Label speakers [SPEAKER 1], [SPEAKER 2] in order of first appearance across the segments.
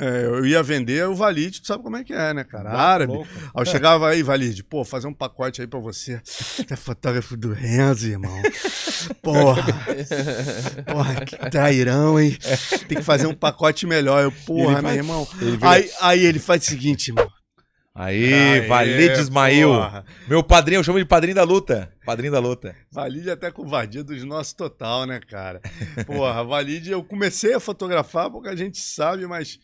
[SPEAKER 1] É, eu ia vender o Valide, tu sabe como é que é, né, cara? Não, Árabe. Louco. Aí eu chegava aí, Valide, pô, fazer um pacote aí pra você. É fotógrafo do Renzo, irmão. Porra. Porra, que trairão, hein? Tem que fazer um pacote melhor. Eu, porra, ele meu irmão. Ele aí, aí ele faz o seguinte, irmão. Aí, Valide Ismael. Porra.
[SPEAKER 2] Meu padrinho, eu chamo de padrinho da luta. Padrinho da luta.
[SPEAKER 1] Valide é até com covardia dos nossos total, né, cara? Porra, Valide, eu comecei a fotografar porque a gente sabe, mas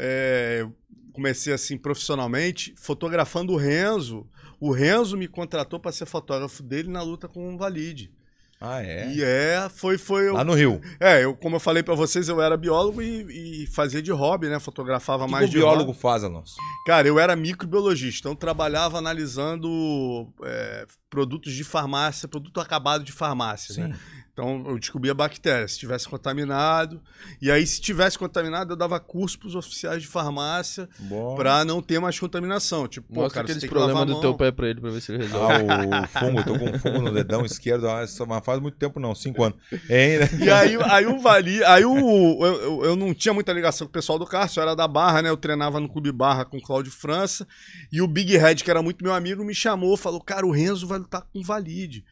[SPEAKER 1] é, comecei assim profissionalmente, fotografando o Renzo. O Renzo me contratou para ser fotógrafo dele na luta com o Valide. Ah, é? E é, foi. foi Lá eu, no Rio. É, eu, como eu falei para vocês, eu era biólogo e, e, fazia de hobby, né? Fotografava que mais que de. O biólogo hobby. faz, Alonso? Cara, eu era microbiologista, então trabalhava analisando é, produtos de farmácia, produto acabado de farmácia, né? Sim. né? Então eu descobria bactérias, bactéria, se tivesse contaminado. E aí, se tivesse contaminado, eu dava curso para os oficiais de farmácia para não ter mais contaminação. Tipo, Mostra pô, cara, aqueles problemas do teu pé para ele para ver se ele resolve. Ah, o fungo, eu tô com fungo no dedão esquerdo, ah, mas faz muito
[SPEAKER 2] tempo não, cinco anos. E aí,
[SPEAKER 1] aí o Vali, aí o, eu, eu, eu, não tinha muita ligação com o pessoal do Cárcio, eu era da Barra, né? Eu treinava no Clube Barra com o Cláudio França. E o Big Red, que era muito meu amigo, me chamou, falou: cara, o Renzo vai brother tá com valide.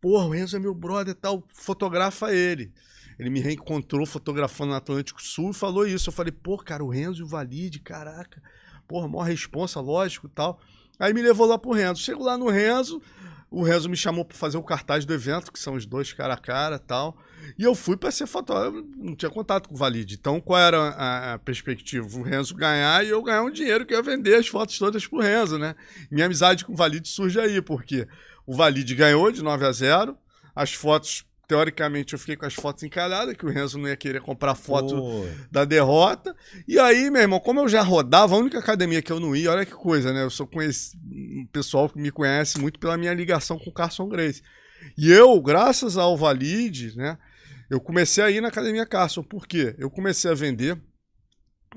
[SPEAKER 1] Porra, o Enzo é meu brother e tal, fotografa ele. Ele me reencontrou fotografando no Atlântico Sul e falou isso. Eu falei, pô, cara, o Renzo e o Valide, caraca. Porra, maior responsa, lógico e tal. Aí me levou lá pro Renzo. Chego lá no Renzo, o Renzo me chamou para fazer o cartaz do evento, que são os dois cara a cara tal. E eu fui para ser fotógrafo, não tinha contato com o Valide. Então, qual era a, a, perspectiva? O Renzo ganhar e eu ganhar um dinheiro que eu ia vender as fotos todas pro Renzo, né? Minha amizade com o Valide surge aí, porque o Valide ganhou de 9 a 0, as fotos teoricamente, eu fiquei com as fotos encalhadas, que o Renzo não ia querer comprar foto da derrota. E aí, meu irmão, como eu já rodava, a única academia que eu não ia, olha que coisa, né? Eu sou com um pessoal que me conhece muito pela minha ligação com o Carson Grace. E eu, graças ao Valide, né? Eu comecei a ir na academia Carson. Por quê? Eu comecei a vender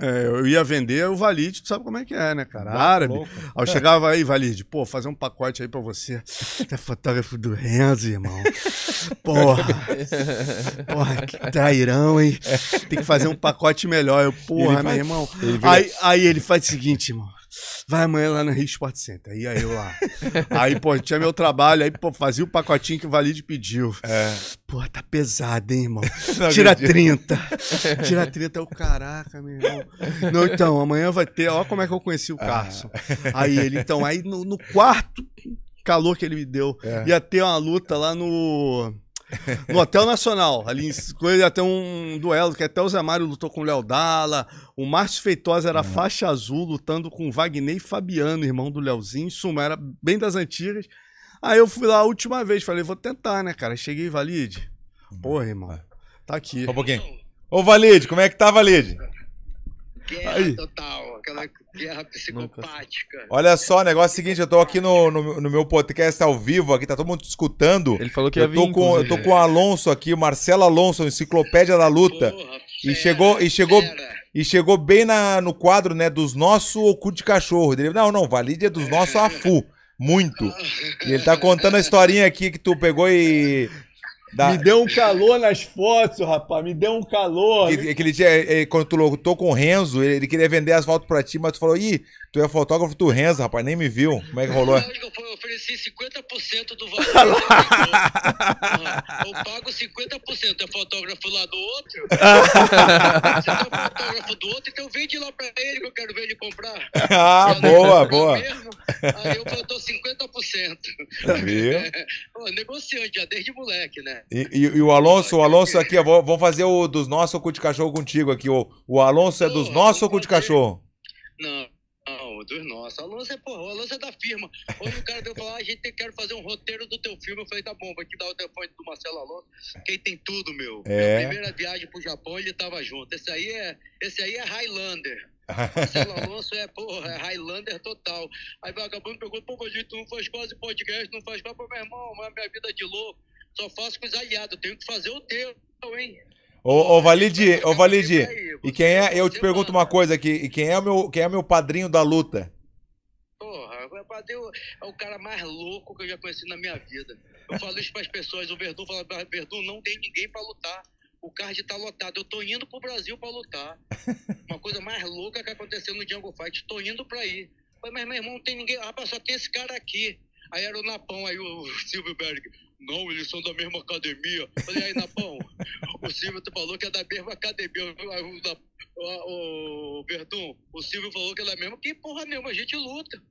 [SPEAKER 1] é, eu ia vender o Valide, tu sabe como é que é, né, cara? Não, Árabe. Louco. Aí eu chegava aí, Valide, pô, fazer um pacote aí pra você. É fotógrafo do Renzo, irmão. Porra. Porra, que trairão, hein? Tem que fazer um pacote melhor. Eu, porra, ele meu vai... irmão. Ele aí, aí ele faz o seguinte, irmão vai amanhã lá no Rio Sport Center. Aí eu lá. aí, pô, tinha meu trabalho, aí, pô, fazia o pacotinho que o Valide pediu. É. Pô, tá pesado, hein, irmão? Não, Tira acredito. 30. Tira 30 é o caraca, meu irmão. Não, então, amanhã vai ter. Ó, como é que eu conheci o ah. Carson. Aí ele, então, aí no, no quarto calor que ele me deu, é. ia ter uma luta lá no. No Hotel Nacional, ali em coisa até um duelo, que até o Zé Mário lutou com o Léo Dalla. O Márcio Feitosa era uhum. faixa azul lutando com o Wagner e Fabiano, irmão do Léozinho. Em suma, era bem das antigas. Aí eu fui lá a última vez, falei, vou tentar, né, cara? Cheguei, Valide. Uhum. Porra, irmão. Tá aqui. um pouquinho. Ô, Valide, como é que tá, Valide? Guerra é Aí. total aquela guerra psicopática.
[SPEAKER 2] Olha só, o negócio é o seguinte, eu tô aqui no, no, no, meu podcast ao vivo, aqui tá todo mundo escutando.
[SPEAKER 1] Ele falou que eu ia tô vir, com, Eu tô com o
[SPEAKER 2] Alonso aqui, o Marcelo Alonso, enciclopédia da luta. Porra, e chegou, e chegou, e chegou bem na, no quadro, né, dos nossos ou cu de cachorro. Ele, não, não, valide dos nossos a FU. Muito. E ele tá contando a historinha aqui que tu pegou e da... Me deu um calor nas fotos, rapaz. Me deu um
[SPEAKER 1] calor.
[SPEAKER 2] Aquele dia, eh, quando tu locutou com o Renzo, ele, queria vender asfalto pra ti, mas tu falou, ih, Tu é fotógrafo do Renzo, rapaz, nem me viu. Como é que rolou? Lógico, eu ofereci 50% do valor.
[SPEAKER 1] eu pago 50%. É fotógrafo lá do outro? Você é
[SPEAKER 2] fotógrafo do outro, então vende lá pra ele que eu quero ver ele comprar. Ah, boa, boa. É mesmo, aí eu plantou 50%. Viu? É, negociante, já desde moleque, né? E, e, e o Alonso, o Alonso aqui, ó, vamos fazer o dos nossos ou cu de cachorro contigo aqui. O, o Alonso é dos nossos ou cu de cachorro? Não dos nossos. A lança é, porra, a é da firma. Hoje o cara deu falar, ah, a gente
[SPEAKER 1] quer fazer um roteiro do teu filme. Eu falei, tá bom, vou te dar o telefone do Marcelo Alonso, que tem tudo, meu. É. Minha primeira viagem pro Japão, ele tava junto. Esse aí é, esse aí é Highlander. Marcelo Alonso é, porra, é Highlander total. Aí vagabundo pergunta, pô, mas tu não faz quase podcast, não faz
[SPEAKER 2] quase, meu irmão, mas minha vida é de louco. Só faço com os aliados, tenho que fazer o teu, hein? Ô, ô Valide, ô Valide. E quem é? Eu te pergunto uma coisa aqui. E quem é o meu, quem é meu padrinho da luta? Porra, meu padrinho é o cara mais louco
[SPEAKER 1] que eu já conheci na minha vida. Eu falo isso para as pessoas. O Verdun fala: Verdun, não tem ninguém para lutar o card tá lotado. Eu tô indo pro Brasil para lutar. Uma coisa mais louca que aconteceu no Django Fight. Tô indo para ir. Mas, meu irmão, não tem ninguém. Rapaz, só tem esse cara aqui. Aí era o Napão, aí o Silvio Berg não, eles são da mesma academia. Falei, aí, Napão, o Silvio falou que é da mesma academia. O, o, o Silvio falou que é da mesma. Que porra mesmo. a gente luta.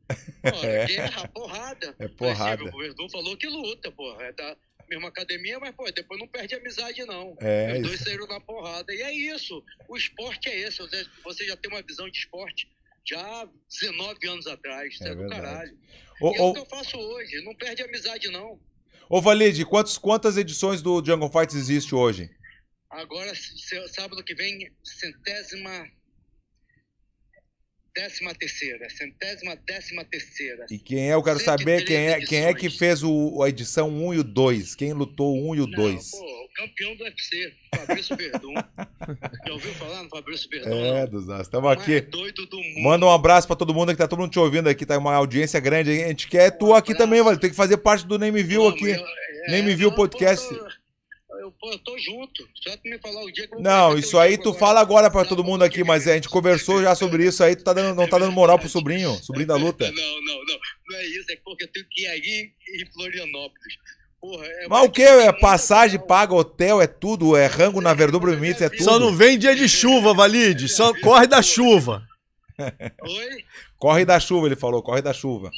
[SPEAKER 1] Porra, é. Guerra, porrada. É porrada. Mas, Silvio, o Verdun falou que luta, porra. É da mesma academia, mas, pô, depois não perde amizade, não. É, Os dois saíram na porrada. E é isso. O esporte é esse. Você já tem uma visão de esporte já 19 anos atrás. Isso é, é do verdade. caralho. O, e o... é o que eu faço hoje. Não perde amizade, não.
[SPEAKER 2] Ô, Valide, quantos, quantas edições do Jungle Fights existe hoje?
[SPEAKER 1] Agora, sábado que vem, centésima. Décima terceira, centésima décima terceira. E quem
[SPEAKER 2] é, eu quero saber quem é, quem é que fez o, a edição 1 e o 2, quem lutou o 1 e o Não, 2. Pô, campeão do UFC, Fabrício Verdun. Já ouviu falar no Fabrício Verdun? É, dos nossos. Estamos aqui. É doido do mundo. Manda um abraço para todo mundo que tá todo mundo te ouvindo aqui, tá uma audiência grande. A gente quer um tu aqui também, velho. Tem que fazer parte do Name View Não, aqui. Eu, é, Name View Podcast. Eu, eu, eu tô junto. Só tu me falar o dia que eu Não, isso aí tu agora. fala agora pra todo mundo aqui, mas a gente conversou já sobre isso aí, tu tá dando, não tá dando moral pro sobrinho, sobrinho da luta. Não, não, não. Não é isso, é porque eu tenho que ir aí em Florianópolis. Porra, é Mas o que? É passagem né, paga, hotel, é tudo, é rango na verdura mimita, é tudo. Só não vem dia de chuva, Valide. Só corre da chuva. Oi? Corre da chuva, ele falou, corre da chuva.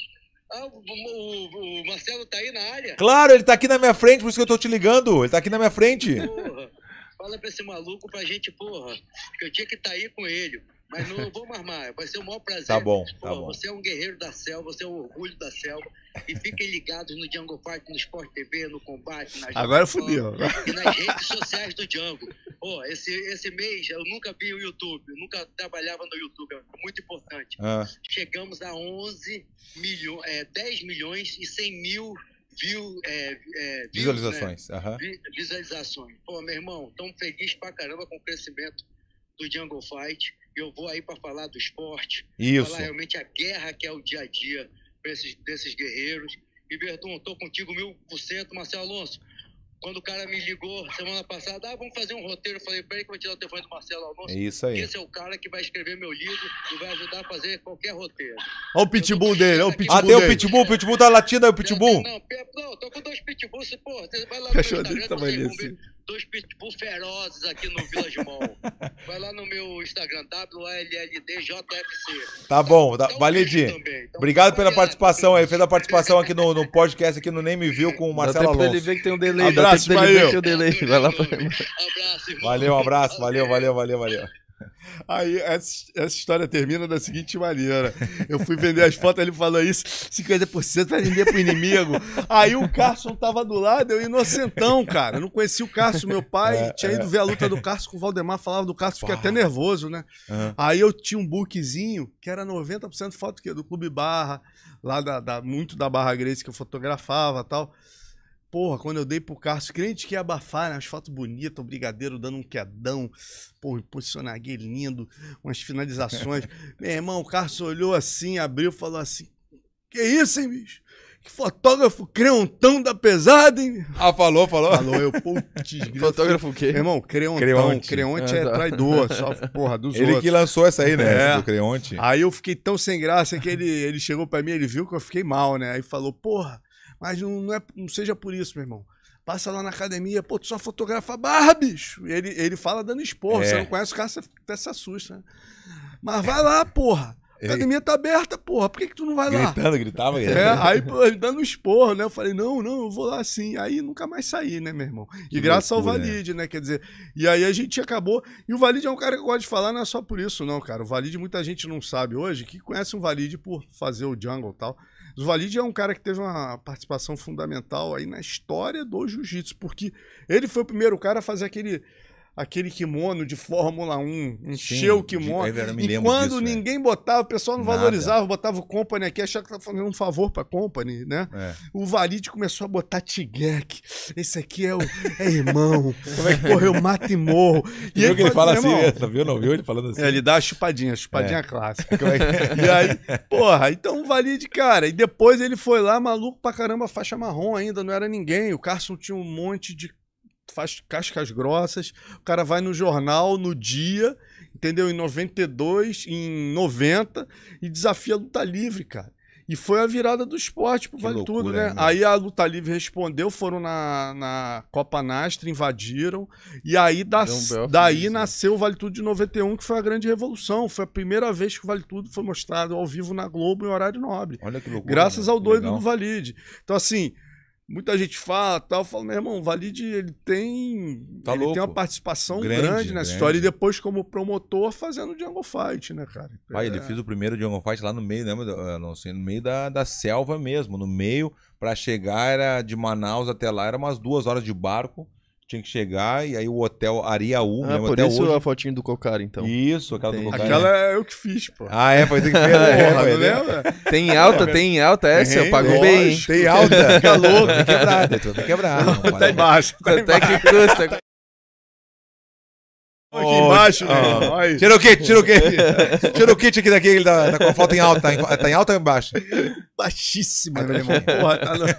[SPEAKER 2] Ah, o, o, o, Marcelo tá aí na área? Claro, ele tá aqui na minha frente, por isso que eu tô te ligando. Ele tá aqui na minha frente. Porra, fala pra esse maluco pra gente, porra, que eu tinha que estar tá aí com ele. Mas não vamos armar, vai ser o maior prazer. Tá bom, tá bom. Você é um guerreiro da selva, você é um orgulho da selva. E fiquem
[SPEAKER 1] ligados no Django Fight, no Sport TV, no Combate, na Agora fudeu. E nas redes sociais do Django. Pô, esse, esse mês eu nunca vi
[SPEAKER 2] o YouTube, eu nunca trabalhava no YouTube, é muito importante. Ah. Chegamos a 11 milhões, é, 10 milhões e 100 mil View, é, é,
[SPEAKER 1] visualizações. né?
[SPEAKER 2] uhum. Visualizações. Pô, meu irmão, tão
[SPEAKER 1] feliz pra caramba com o crescimento do Jungle Fight eu vou aí para falar do esporte, Isso. falar realmente a guerra que é o dia a dia desses desses guerreiros. E Verdun, estou contigo mil por cento, Marcelo Alonso. Quando o cara me ligou semana passada, ah, vamos fazer um roteiro, eu falei, peraí que eu vou tirar o telefone do Marcelo Alonso. É isso aí. Esse é o cara que vai escrever meu livro e vai ajudar a fazer qualquer roteiro. Olha o pitbull dele, olha o pitbull. Ah, tem o pitbull,
[SPEAKER 2] o pitbull da latina, é o pitbull. Não, não, tô com dois pitbulls, pô, você vai lá no
[SPEAKER 1] Cachorro Instagram, desse tamanho você, assim dois pitbull ferozes aqui no Vila Mão.
[SPEAKER 2] Vai lá no meu Instagram, wlldjfc. Tá bom, tá, então, validinho. Então, Obrigado pela participação aí. Fez a participação aqui no, no podcast, aqui no Name View com o Marcelo Alonso. Dele que tem um delay. Abraço, valeu. tempo um
[SPEAKER 1] delay. Vai lá pra... Abraço, Valeu, abraço. Valeu, valeu, valeu, valeu. Aí essa, essa, história termina da seguinte maneira. Eu fui vender as fotos, ele falou isso, 50% vai vender pro inimigo. Aí o Carson tava do lado, eu inocentão, cara. Eu não conhecia o Carson, meu pai é, tinha ido é. ver a luta do Carson com o Valdemar, falava do Carson, fiquei Uau. até nervoso, né? Uhum. Aí eu tinha um bookzinho que era 90% foto do Clube Barra, lá da, da, muito da Barra Grace que eu fotografava tal. Porra, quando eu dei pro Carlos, crente que ia abafar, né? As fotos bonitas, o brigadeiro dando um quedão, porra, posicionaguei lindo, umas finalizações. Meu irmão, o Carlos olhou assim, abriu, falou assim: Que isso, hein, bicho? Que fotógrafo creontão da pesada, hein? Ah, falou, falou. Falou, eu, putz, Fotógrafo o quê? Irmão, creontão. Creonte, creonte ah, é tá. traidor, só porra dos ele outros. Ele que lançou essa aí, né? É. do creonte. Aí eu fiquei tão sem graça que ele, ele chegou pra mim, ele viu que eu fiquei mal, né? Aí falou, porra mas não, não, é, não seja por isso, meu irmão. Passa lá na academia, pô, tu só fotografa barra, bicho. Ele, ele fala dando esporro. É. Você não conhece o cara, você até se assusta. Né? Mas vai lá, porra. A academia tá aberta, porra. Por que, que tu não vai gritando, lá? Gritando, gritava. É, aí dando esporro, né? Eu falei, não, não, eu vou lá sim. Aí nunca mais saí, né, meu irmão? E que graças loucura, ao né? Valide, né? Quer dizer, e aí a gente acabou. E o Valide é um cara que eu gosto de falar, não é só por isso, não, cara. O Valide, muita gente não sabe hoje, que conhece um Valide por fazer o jungle e tal. Zuvalide é um cara que teve uma participação fundamental aí na história do jiu-jitsu, porque ele foi o primeiro cara a fazer aquele aquele kimono de Fórmula 1, encheu Sim, o kimono. De, e quando disso, é. ninguém né? botava, o pessoal não Nada. valorizava, botava o Company aqui, achava que estava fazendo um favor para a Company, né? É. O Valide começou a botar Tiguek. Esse aqui é o é irmão. Como é que correu? Mata e morro. E viu que ele fala assim, irmão, viu? Não viu ele falando assim? É, ele dá a chupadinha, a chupadinha é. clássica. É e aí, porra, então o Valide, cara. E depois ele foi lá, maluco pra caramba, faixa marrom ainda, não era ninguém. O Carson tinha um monte de faz cascas grossas. O cara vai no jornal, no dia, entendeu? Em 92, em 90, e desafia a luta livre, cara. E foi a virada do esporte pro que Vale loucura, Tudo, né? Aí a Luta Livre respondeu, foram na, na Copa Nastra, invadiram. E aí da, um daí feliz, né? nasceu o Vale Tudo de 91, que foi a grande revolução. Foi a primeira vez que o Vale Tudo foi mostrado ao vivo na Globo em horário nobre. Olha que loucura. Graças né? ao doido Legal. do Valide. Então, assim, Muita gente fala tal, fala, meu irmão, Valide, ele tem. Tá ele louco. tem uma participação grande, grande nessa grande. história. E depois, como promotor, fazendo Jungle Fight, né, cara?
[SPEAKER 2] Pai, é... ele fez o primeiro Jungle Fight lá no meio, né? Eh, não sei, assim, no meio da, da selva mesmo. No meio, para chegar era de Manaus até lá, era umas duas horas de barco tinha que chegar, e aí o hotel Ariaú, ah, mesmo, até isso hoje. a
[SPEAKER 1] fotinho do Cocara, então.
[SPEAKER 2] Isso, aquela tem. do Cocara. Aquela é eu que fiz, pô. Ah, é, foi você assim que fez. é, não lembra? Tem alta, tem alta essa, eu pago bem. Tem alta, fica louco, tá quebrado, tá quebrada. Tá embaixo. Tá até que
[SPEAKER 1] custa. Aqui embaixo, oh, né? Tira o kit, tira o kit. Tira o kit aqui daquele da, tá, da tá com a falta em alta. Tá em, tá em alta ou embaixo? Baixíssima, meu irmão. Porra, tá no...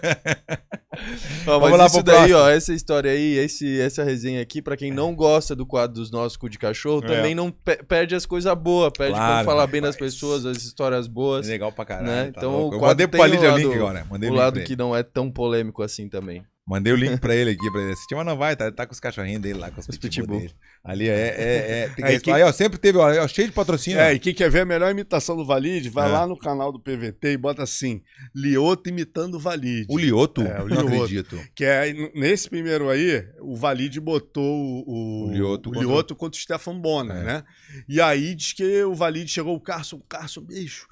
[SPEAKER 1] Ó, Vamos lá isso daí, ó, essa história aí, esse, essa resenha aqui, para quem não gosta do quadro dos nossos cu de cachorro, é. também não pe perde as coisas
[SPEAKER 2] boas, perde claro, como falar bem das pessoas, as histórias boas. Legal pra caralho. Né? Tá então, o quadro Eu mandei pro Palinha agora, Mandei o lado que
[SPEAKER 1] não é tão polêmico assim também.
[SPEAKER 2] Mandei o link pra ele aqui pra ele assistir, mas não vai, tá, tá com os cachorrinhos dele lá, com os, os pitbull, dele. Ali é. é, é tem que aí, quem... aí, ó, sempre
[SPEAKER 1] teve, ó, cheio de patrocínio. É, e quem quer ver a melhor imitação do Valide, vai é. lá no canal do PVT e bota assim: Lioto imitando o Valide. O Lioto? É, o Lioto. Não acredito. Que é, nesse primeiro aí, o Valide botou o, o, Lioto, o Lioto contra... o Stefan Bonner, é. né? E aí diz que o Valide chegou, o Carson, o Carson, bicho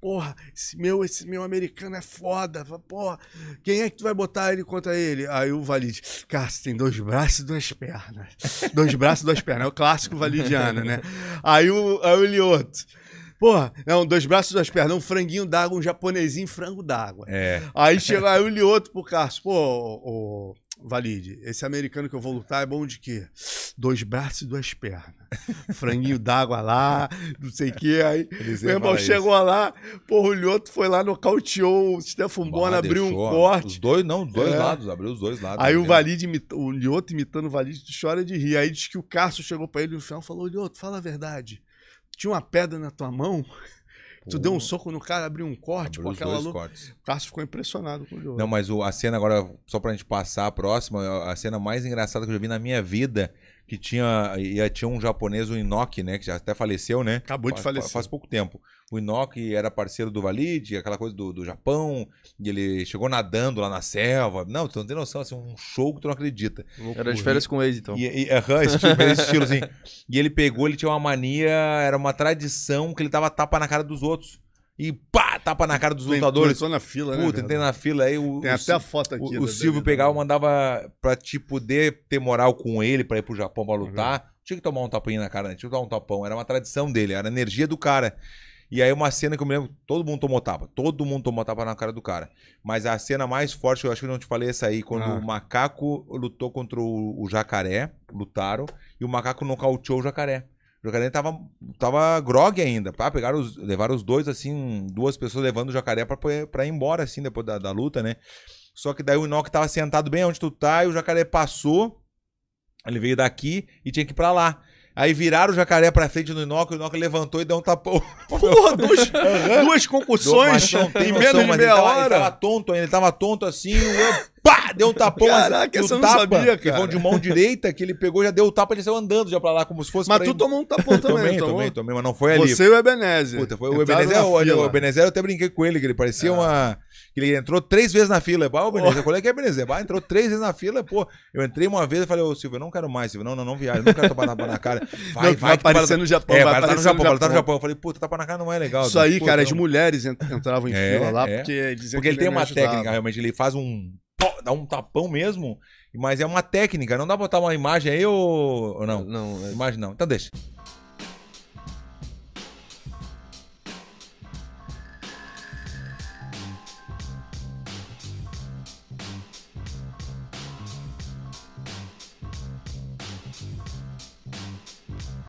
[SPEAKER 1] Porra, esse meu, esse meu americano é foda. Porra, quem é que tu vai botar ele contra ele? Aí o Valide, cara, você tem dois braços e duas pernas. dois braços e duas pernas. É o clássico validiano, né? Aí o, aí o Lioto. Porra, não, dois braços, duas pernas, um franguinho d'água, um japonesinho frango d'água. É. Aí chega aí o Lioto pro Cássio, pô, o, valide. Esse americano que eu vou lutar é bom de quê? Dois braços e duas pernas. Franguinho d'água lá, não sei o quê. Aí meu irmão chegou isso. lá, porra, o Lhoto foi lá, nocauteou o Stefan Bona, abriu um corte. Os dois, não, os dois é. lados, abriu os dois lados. Aí o Valide, o Lhoto imitando o Valide, chora de rir. Aí diz que o Cássio chegou para ele no final e falou, Lhoto, fala a verdade. Tinha uma pedra na tua mão... Tu deu um soco no cara, abriu um corte, com aquela louca. O Cássio ficou impressionado com o jogo. Não,
[SPEAKER 2] mas o, a cena agora, só pra gente passar a próxima, a cena mais engraçada que eu já vi na minha vida que tinha. ia tinha um japonês, o Inoki, né? Que já até faleceu, né? Acabou de falecer. Faz pouco tempo. O Inoki era parceiro do Valide, aquela coisa do, do Japão, e ele chegou nadando lá na selva. Não, tu não tem noção, assim, um show que tu não acredita. Era de férias com eles, então. E, e, esse, tipo, esse estilo, assim. E ele pegou, ele tinha uma mania, era uma tradição que ele tava tapa na cara dos outros e pá, tapa na cara dos tem, lutadores. Tem na fila, né? Puta, tem na fila. Aí o, tem o, até a foto aqui. O, né, o Silvio pegava mandava pra te poder ter moral com ele pra ir pro Japão pra lutar. Uhum. Tinha que tomar um tapinha na cara, né? Tinha que dar um tapão. Era uma tradição dele, era a energia do cara. E aí uma cena que eu me lembro, todo mundo tomou tapa. Todo mundo tomou tapa na cara do cara. Mas a cena mais forte, eu acho que eu não te falei essa aí, quando ah. o macaco lutou contra o, o jacaré, lutaram, e o macaco nocauteou o jacaré o jacaré tava, tava grog ainda. Pá, ah, pegaram os, levaram os dois, assim, duas pessoas levando o jacaré pra, pra ir embora, assim, depois da, da luta, né? Só que daí o inok tava sentado bem onde tu tá e o jacaré passou. Ele veio daqui e tinha que ir pra lá. Aí viraram o jacaré pra frente do inok o inok levantou e deu um tapão. Porra, duas, duas concussões em menos de meia ele hora. ele tava tonto ainda, ele tava tonto assim, eu, pá! Ah, deu um tapão. Caraca, essa eu não sabia, cara. Que vão de mão direita, que ele pegou, já deu o tapa, ele saiu andando já pra lá, como se fosse Mas tu ir... tomou um tapão também, Também, tomou? tomei, tomei, mas não foi ali. Você e o Ebenezer. Puta, foi o Ebenezer é O Ebenezer, eu até brinquei com ele, que ele parecia ah. uma... Que ele entrou três vezes na fila. Bah, o Ebenezer, oh. qual é que é Ebenezer? Bah, entrou três vezes na fila, pô. Eu entrei uma vez e falei, ô Silvio, eu não quero mais, Silvio. Não, não, não viaja, não quero tapar na, na cara. Vai, não, vai. Vai tá aparecer no Japão, é, vai tá aparecer no Japão, vai tá no Japão. Eu falei, puta, tapar na cara não é legal. Isso aí, cara, as mulheres entravam em é, fila lá é. porque Porque ele tem uma técnica, realmente, ele faz um dá um tapão mesmo, mas é uma técnica. Não dá pra botar uma imagem aí ou, ou não? Não, é... imagem não. Então deixa.